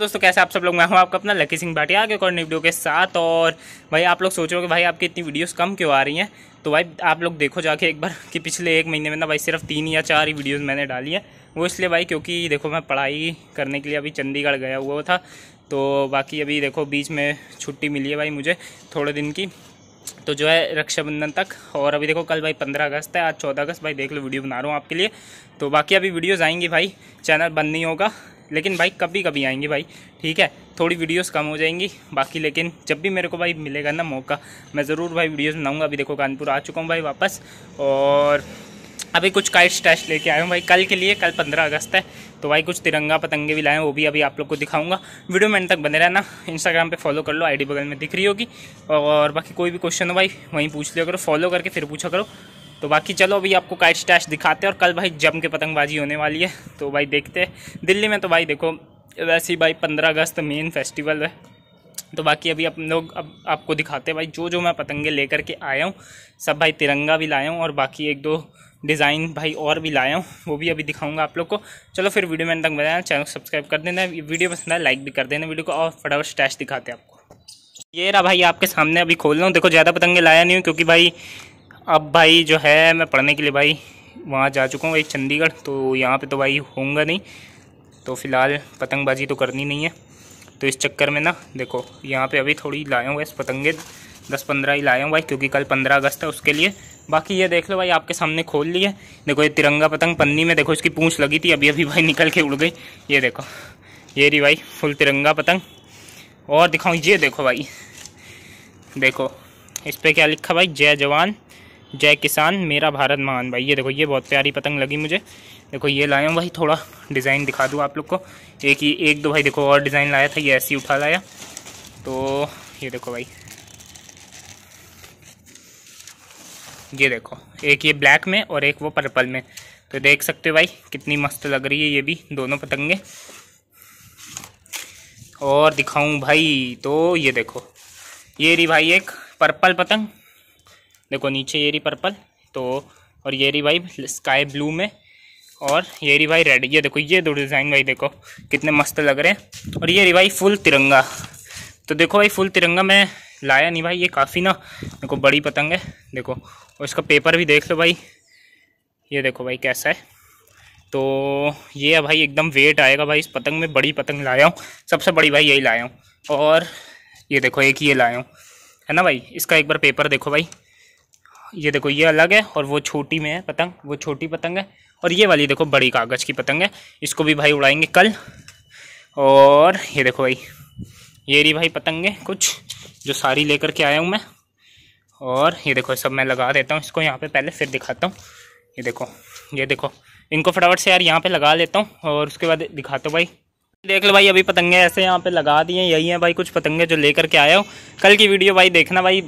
दोस्तों कैसे आप सब लोग मैं हूँ आपका अपना लकी सिंह भाटिया आगे और वीडियो के साथ और भाई आप लोग सोच रहे हो कि भाई आपकी इतनी वीडियोस कम क्यों आ रही हैं तो भाई आप लोग देखो जाके एक बार कि पिछले एक महीने में ना भाई सिर्फ तीन या चार ही वीडियोज़ मैंने डाली है वो इसलिए भाई क्योंकि देखो मैं पढ़ाई करने के लिए अभी चंडीगढ़ गया हुआ था तो बाकी अभी देखो बीच में छुट्टी मिली है भाई मुझे थोड़े दिन की तो जो है रक्षाबंधन तक और अभी देखो कल भाई पंद्रह अगस्त है आज चौदह अगस्त भाई देख लो वीडियो बना रहा हूँ आपके लिए तो बाकी अभी वीडियोज़ आएंगी भाई चैनल बंद नहीं होगा लेकिन भाई कभी कभी आएंगे भाई ठीक है थोड़ी वीडियोस कम हो जाएंगी बाकी लेकिन जब भी मेरे को भाई मिलेगा ना मौका मैं ज़रूर भाई वीडियोस बनाऊंगा अभी देखो कानपुर आ चुका हूँ भाई वापस और अभी कुछ काइट टेस्ट लेके आया हूँ भाई कल के लिए कल पंद्रह अगस्त है तो भाई कुछ तिरंगा पतंगे भी लाए हैं वो भी अभी आप लोग को दिखाऊंगा वीडियो मैंने तक बने रहना इंस्टाग्राम पे फॉलो कर लो आईडी बगल में दिख रही होगी और बाकी कोई भी क्वेश्चन हो भाई वहीं पूछ लिया करो फॉलो करके फिर पूछा करो तो बाकी चलो अभी आपको काइट स्टैश दिखाते हैं और कल भाई जम के पतंगबाजी होने वाली है तो भाई देखते हैं दिल्ली में तो भाई देखो वैसे ही भाई पंद्रह अगस्त मेन तो फेस्टिवल है तो बाकी अभी अपन लोग अब आपको दिखाते हैं भाई जो जो मैं पतंगे लेकर के आया हूँ सब भाई तिरंगा भी लाया हूँ और बाकी एक दो डिज़ाइन भाई और भी लाया हूँ वो भी अभी दिखाऊंगा आप लोग को चलो फिर वीडियो में तक बताया चैनल को सब्सक्राइब कर देना वीडियो पसंद आए लाइक भी कर देना वीडियो को और फटाफट स्टैश दिखाते हैं आपको ये रहा भाई आपके सामने अभी खोल रहा हूँ देखो ज़्यादा पतंगे लाया नहीं हूँ क्योंकि भाई अब भाई जो है मैं पढ़ने के लिए भाई वहाँ जा चुका हूँ भाई चंडीगढ़ तो यहाँ पे तो भाई होऊंगा नहीं तो फ़िलहाल पतंगबाजी तो करनी नहीं है तो इस चक्कर में ना देखो यहाँ पे अभी थोड़ी लाया हूँ इस पतंगे दस पंद्रह ही लाया हूँ भाई क्योंकि कल पंद्रह अगस्त है उसके लिए बाकी ये देख लो भाई आपके सामने खोल ली है देखो ये तिरंगा पतंग पन्नी में देखो इसकी पूँछ लगी थी अभी अभी भाई निकल के उड़ गई ये देखो ये रही भाई फुल तिरंगा पतंग और दिखाऊँ ये देखो भाई देखो इस पर क्या लिखा भाई जय जवान जय किसान मेरा भारत महान भाई ये देखो ये बहुत प्यारी पतंग लगी मुझे देखो ये लाया हूँ भाई थोड़ा डिज़ाइन दिखा दूँ आप लोग को एक ही एक दो भाई देखो और डिज़ाइन लाया था ये ऐसी उठा लाया तो ये देखो भाई ये देखो एक ये ब्लैक में और एक वो पर्पल में तो देख सकते हो भाई कितनी मस्त लग रही है ये भी दोनों पतंगे और दिखाऊं भाई तो ये देखो ये रही भाई एक पर्पल पतंग देखो नीचे ये रही पर्पल तो और ये रही भाई स्काई ब्लू में और ये रही भाई रेड ये देखो ये दो डिज़ाइन भाई देखो कितने मस्त लग रहे हैं और ये रही भाई फुल तिरंगा तो देखो भाई फुल तिरंगा मैं लाया नहीं भाई ये काफ़ी ना देखो बड़ी पतंग है देखो और इसका पेपर भी देख लो भाई ये देखो भाई कैसा है तो ये है भाई एकदम वेट आएगा भाई इस पतंग में बड़ी पतंग लाया हूँ सबसे बड़ी भाई यही लाया हूँ और ये देखो एक ही ये लाया हूँ है ना भाई इसका एक बार पेपर देखो भाई ये देखो ये अलग है और वो छोटी में है पतंग वो छोटी पतंग है और ये वाली देखो बड़ी कागज़ की पतंग है इसको भी भाई उड़ाएंगे कल और ये देखो भाई ये रही भाई पतंगे कुछ जो सारी लेकर के आया हूँ मैं और ये देखो सब मैं लगा देता हूँ इसको यहाँ पे पहले फिर दिखाता हूँ ये देखो ये देखो इनको फटाफट से यार यहाँ पे लगा लेता हूँ और उसके बाद दिखाता हूँ भाई देख लो भाई अभी पतंगे ऐसे यहाँ पे लगा दिए यही हैं भाई कुछ पतंगे जो लेकर के आया हूँ कल की वीडियो भाई देखना भाई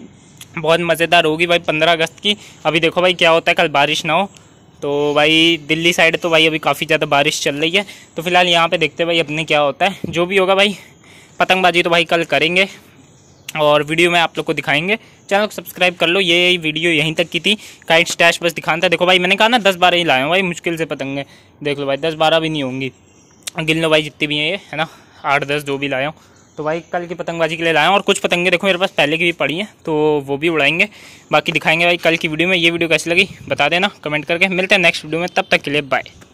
बहुत मज़ेदार होगी भाई पंद्रह अगस्त की अभी देखो भाई क्या होता है कल बारिश ना हो तो भाई दिल्ली साइड तो भाई अभी काफ़ी ज़्यादा बारिश चल रही है तो फिलहाल यहाँ पे देखते हैं भाई अपने क्या होता है जो भी होगा भाई पतंगबाजी तो भाई कल करेंगे और वीडियो में आप लोग को दिखाएंगे चैनल को सब्सक्राइब कर लो ये वीडियो यहीं तक की थी काइट स्टैश बस दिखाना था देखो भाई मैंने कहा ना दस बारह ही लाए भाई मुश्किल से पतंगे देख लो भाई दस बारह भी नहीं होंगी गिन लो भाई जितनी भी हैं ये है ना आठ दस जो भी लाया हूँ तो भाई कल की पतंगबाजी के लिए लाया और कुछ पतंगे देखो मेरे पास पहले की भी पड़ी हैं तो वो भी उड़ाएंगे बाकी दिखाएंगे भाई कल की वीडियो में ये वीडियो कैसी लगी बता देना कमेंट करके मिलते हैं नेक्स्ट वीडियो में तब तक के लिए बाय